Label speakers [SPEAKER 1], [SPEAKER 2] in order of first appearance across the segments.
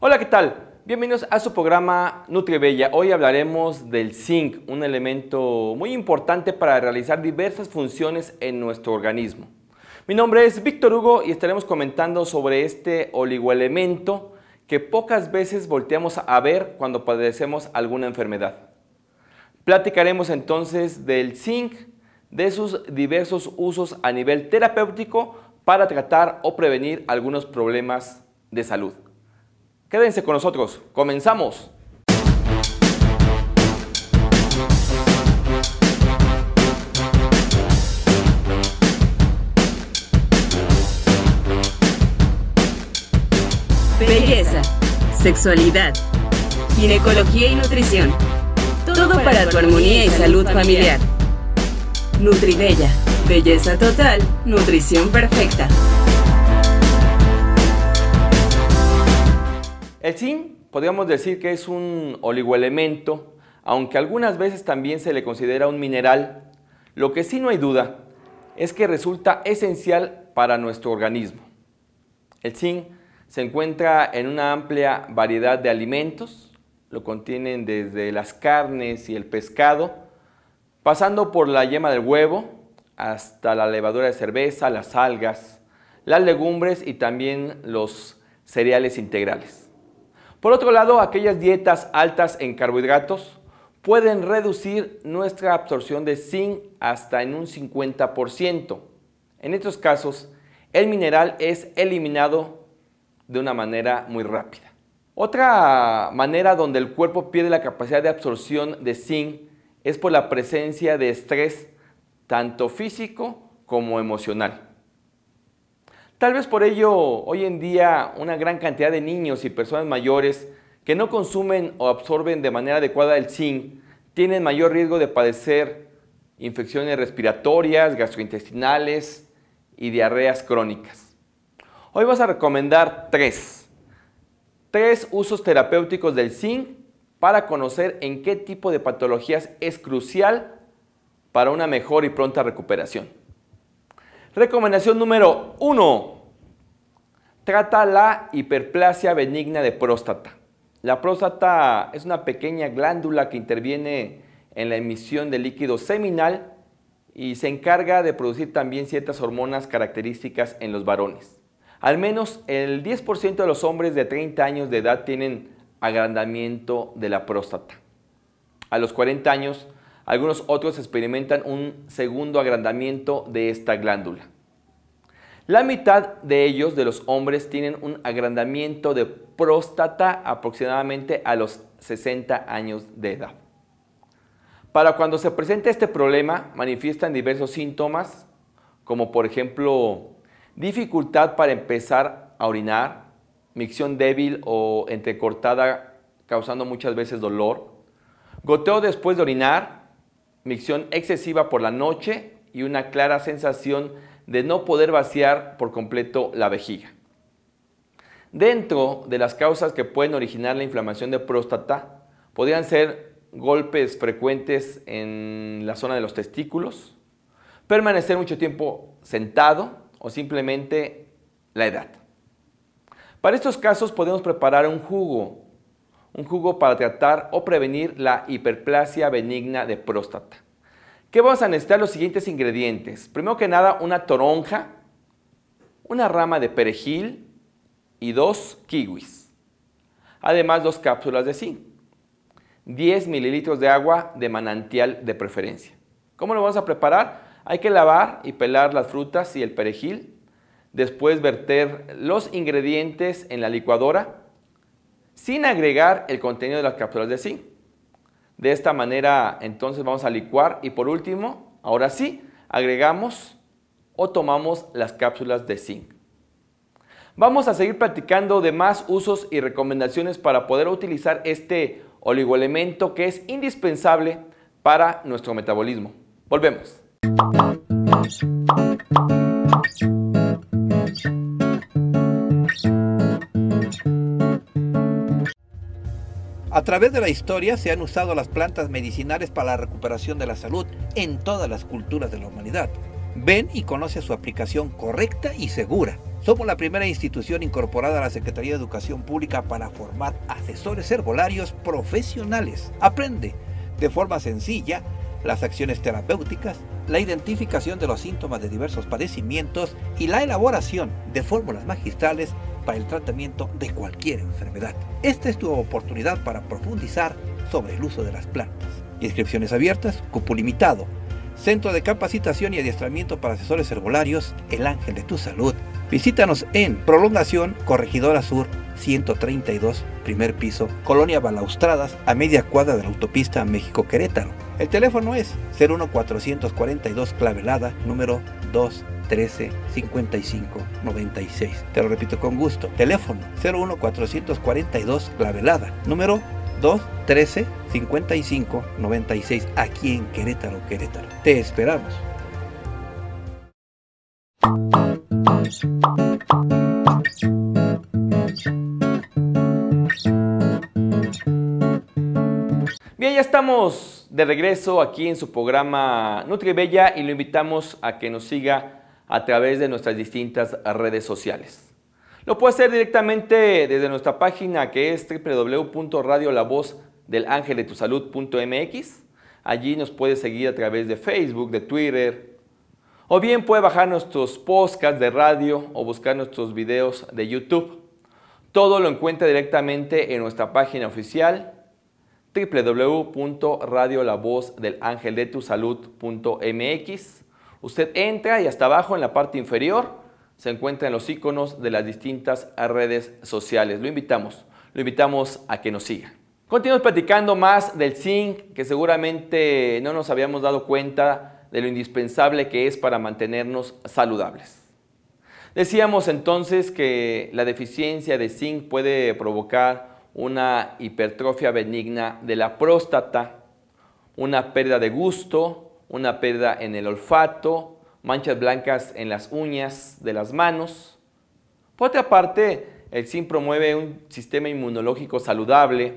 [SPEAKER 1] Hola, ¿qué tal? Bienvenidos a su programa NutriBella. Hoy hablaremos del zinc, un elemento muy importante para realizar diversas funciones en nuestro organismo. Mi nombre es Víctor Hugo y estaremos comentando sobre este oligoelemento que pocas veces volteamos a ver cuando padecemos alguna enfermedad. Platicaremos entonces del zinc, de sus diversos usos a nivel terapéutico para tratar o prevenir algunos problemas de salud. Quédense con nosotros, comenzamos. Belleza, sexualidad,
[SPEAKER 2] ginecología y nutrición.
[SPEAKER 1] Todo para tu armonía y salud familiar. Nutribella, belleza total, nutrición perfecta. El zinc podríamos decir que es un oligoelemento, aunque algunas veces también se le considera un mineral. Lo que sí no hay duda es que resulta esencial para nuestro organismo. El zinc se encuentra en una amplia variedad de alimentos, lo contienen desde las carnes y el pescado, pasando por la yema del huevo, hasta la levadura de cerveza, las algas, las legumbres y también los cereales integrales. Por otro lado, aquellas dietas altas en carbohidratos pueden reducir nuestra absorción de zinc hasta en un 50%. En estos casos, el mineral es eliminado de una manera muy rápida. Otra manera donde el cuerpo pierde la capacidad de absorción de zinc es por la presencia de estrés tanto físico como emocional. Tal vez por ello hoy en día una gran cantidad de niños y personas mayores que no consumen o absorben de manera adecuada el zinc tienen mayor riesgo de padecer infecciones respiratorias, gastrointestinales y diarreas crónicas. Hoy vas a recomendar tres, tres usos terapéuticos del zinc para conocer en qué tipo de patologías es crucial para una mejor y pronta recuperación. Recomendación número 1. Trata la hiperplasia benigna de próstata. La próstata es una pequeña glándula que interviene en la emisión de líquido seminal y se encarga de producir también ciertas hormonas características en los varones. Al menos el 10% de los hombres de 30 años de edad tienen agrandamiento de la próstata. A los 40 años, algunos otros experimentan un segundo agrandamiento de esta glándula. La mitad de ellos, de los hombres, tienen un agrandamiento de próstata aproximadamente a los 60 años de edad. Para cuando se presenta este problema, manifiestan diversos síntomas, como por ejemplo dificultad para empezar a orinar, micción débil o entrecortada causando muchas veces dolor, goteo después de orinar, micción excesiva por la noche y una clara sensación de no poder vaciar por completo la vejiga. Dentro de las causas que pueden originar la inflamación de próstata, podrían ser golpes frecuentes en la zona de los testículos, permanecer mucho tiempo sentado o simplemente la edad. Para estos casos podemos preparar un jugo un jugo para tratar o prevenir la hiperplasia benigna de próstata. ¿Qué vamos a necesitar? Los siguientes ingredientes. Primero que nada, una toronja, una rama de perejil y dos kiwis. Además, dos cápsulas de zinc. 10 mililitros de agua de manantial de preferencia. ¿Cómo lo vamos a preparar? Hay que lavar y pelar las frutas y el perejil. Después verter los ingredientes en la licuadora sin agregar el contenido de las cápsulas de zinc. De esta manera entonces vamos a licuar y por último, ahora sí, agregamos o tomamos las cápsulas de zinc. Vamos a seguir platicando de más usos y recomendaciones para poder utilizar este oligoelemento que es indispensable para nuestro metabolismo. Volvemos.
[SPEAKER 2] A través de la historia se han usado las plantas medicinales para la recuperación de la salud en todas las culturas de la humanidad. Ven y conoce su aplicación correcta y segura. Somos la primera institución incorporada a la Secretaría de Educación Pública para formar asesores herbolarios profesionales. Aprende de forma sencilla las acciones terapéuticas, la identificación de los síntomas de diversos padecimientos y la elaboración de fórmulas magistrales para el tratamiento de cualquier enfermedad. Esta es tu oportunidad para profundizar sobre el uso de las plantas. Inscripciones abiertas, cupo limitado. Centro de Capacitación y Adiestramiento para Asesores Herbolarios, El Ángel de tu Salud. Visítanos en Prolongación Corregidora Sur 132, primer piso, Colonia Balaustradas, a media cuadra de la autopista México-Querétaro. El teléfono es 01442 Clavelada, número 2. 13 55 96. Te lo repito con gusto. Teléfono 01 442 La Velada, Número 2 13 55 96. Aquí en Querétaro, Querétaro. Te esperamos.
[SPEAKER 1] Bien, ya estamos de regreso aquí en su programa NutriBella y lo invitamos a que nos siga a través de nuestras distintas redes sociales. Lo puede hacer directamente desde nuestra página que es www.radiolavozdelangeldetusalud.mx. Allí nos puede seguir a través de Facebook, de Twitter, o bien puede bajar nuestros podcasts de radio o buscar nuestros videos de YouTube. Todo lo encuentra directamente en nuestra página oficial www.radiolavozdelangeldetusalud.mx. Usted entra y hasta abajo en la parte inferior se encuentran los iconos de las distintas redes sociales. Lo invitamos, lo invitamos a que nos siga. Continuamos platicando más del zinc, que seguramente no nos habíamos dado cuenta de lo indispensable que es para mantenernos saludables. Decíamos entonces que la deficiencia de zinc puede provocar una hipertrofia benigna de la próstata, una pérdida de gusto, una pérdida en el olfato, manchas blancas en las uñas de las manos. Por otra parte, el zinc promueve un sistema inmunológico saludable,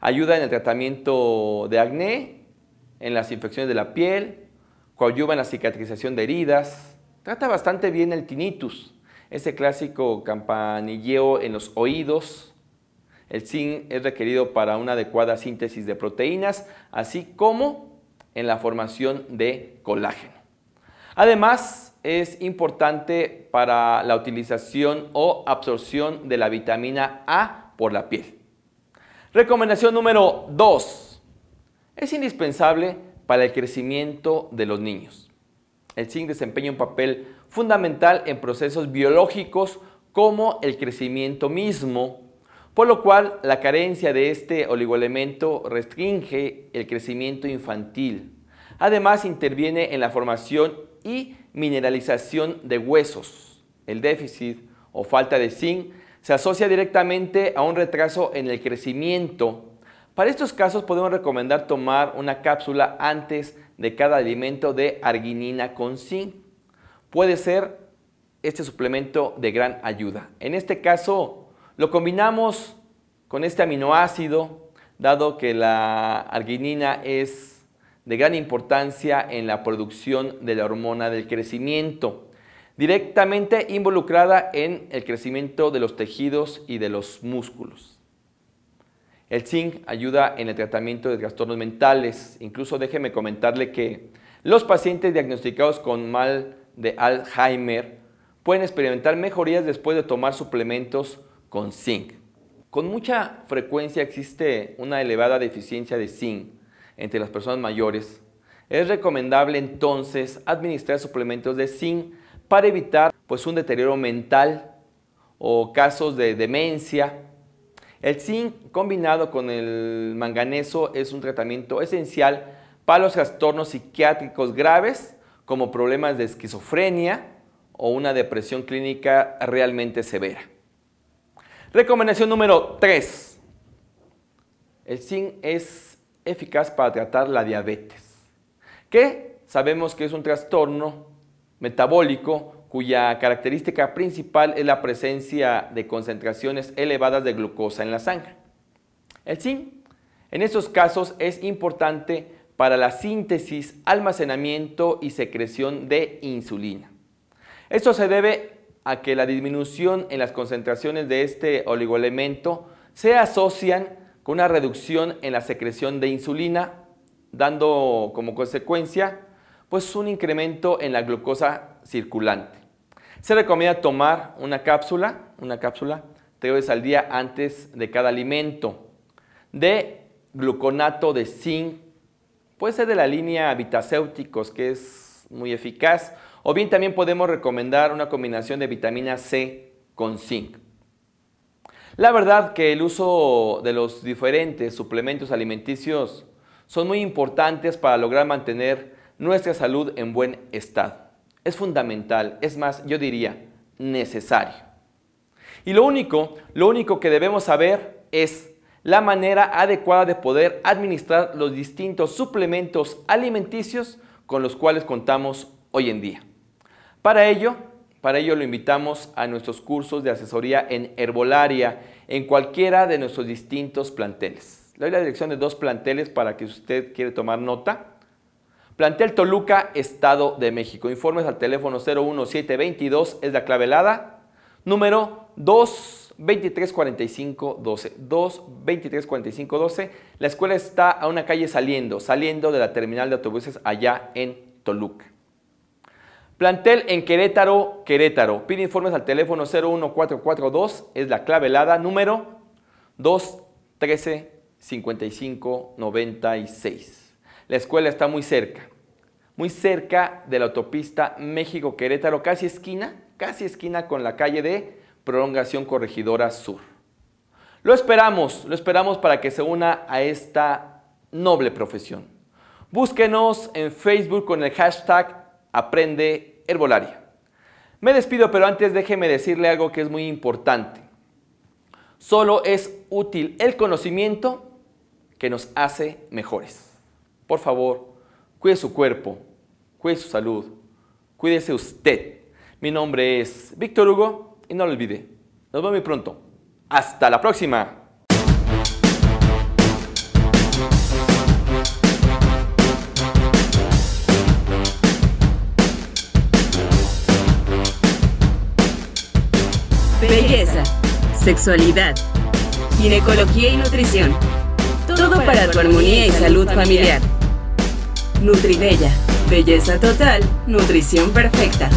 [SPEAKER 1] ayuda en el tratamiento de acné, en las infecciones de la piel, coadyuva en la cicatrización de heridas, trata bastante bien el tinnitus, ese clásico campanilleo en los oídos. El zinc es requerido para una adecuada síntesis de proteínas, así como en la formación de colágeno. Además, es importante para la utilización o absorción de la vitamina A por la piel. Recomendación número 2. Es indispensable para el crecimiento de los niños. El zinc desempeña un papel fundamental en procesos biológicos como el crecimiento mismo, por lo cual la carencia de este oligoelemento restringe el crecimiento infantil. Además interviene en la formación y mineralización de huesos. El déficit o falta de zinc se asocia directamente a un retraso en el crecimiento. Para estos casos podemos recomendar tomar una cápsula antes de cada alimento de arginina con zinc. Puede ser este suplemento de gran ayuda. En este caso, lo combinamos con este aminoácido, dado que la arginina es de gran importancia en la producción de la hormona del crecimiento, directamente involucrada en el crecimiento de los tejidos y de los músculos. El zinc ayuda en el tratamiento de trastornos mentales. Incluso déjeme comentarle que los pacientes diagnosticados con mal de Alzheimer pueden experimentar mejorías después de tomar suplementos con zinc. Con mucha frecuencia existe una elevada deficiencia de zinc entre las personas mayores. Es recomendable entonces administrar suplementos de zinc para evitar pues, un deterioro mental o casos de demencia. El zinc combinado con el manganeso es un tratamiento esencial para los trastornos psiquiátricos graves como problemas de esquizofrenia o una depresión clínica realmente severa. Recomendación número 3. El zinc es eficaz para tratar la diabetes, que sabemos que es un trastorno metabólico cuya característica principal es la presencia de concentraciones elevadas de glucosa en la sangre. El zinc en estos casos es importante para la síntesis, almacenamiento y secreción de insulina. Esto se debe a que la disminución en las concentraciones de este oligoelemento se asocian con una reducción en la secreción de insulina, dando como consecuencia pues un incremento en la glucosa circulante. Se recomienda tomar una cápsula, una cápsula tres veces al día antes de cada alimento de gluconato de zinc, puede ser de la línea vitacéuticos, que es muy eficaz. O bien también podemos recomendar una combinación de vitamina C con zinc. La verdad que el uso de los diferentes suplementos alimenticios son muy importantes para lograr mantener nuestra salud en buen estado. Es fundamental, es más, yo diría, necesario. Y lo único que debemos saber es la manera adecuada de poder administrar los distintos suplementos alimenticios con los cuales contamos hoy en día. Para ello, para ello lo invitamos a nuestros cursos de asesoría en herbolaria en cualquiera de nuestros distintos planteles. Le doy la dirección de dos planteles para que usted quiere tomar nota. Plantel Toluca, Estado de México. Informes al teléfono 01722 es la clavelada. Número 2 234512. 45 12. La escuela está a una calle saliendo, saliendo de la terminal de autobuses allá en Toluca. Plantel en Querétaro, Querétaro. Pide informes al teléfono 01442, es la clave helada, número 213 55 La escuela está muy cerca, muy cerca de la autopista México-Querétaro, casi esquina, casi esquina con la calle de prolongación corregidora sur. Lo esperamos, lo esperamos para que se una a esta noble profesión. Búsquenos en Facebook con el hashtag Aprende Herbolaria. Me despido, pero antes déjeme decirle algo que es muy importante. Solo es útil el conocimiento que nos hace mejores. Por favor, cuide su cuerpo, cuide su salud, cuídese usted. Mi nombre es Víctor Hugo y no lo olvide. Nos vemos muy pronto. Hasta la próxima. Belleza, sexualidad, ginecología y nutrición.
[SPEAKER 2] Todo para tu armonía y salud familiar.
[SPEAKER 1] Nutribella, belleza total, nutrición perfecta.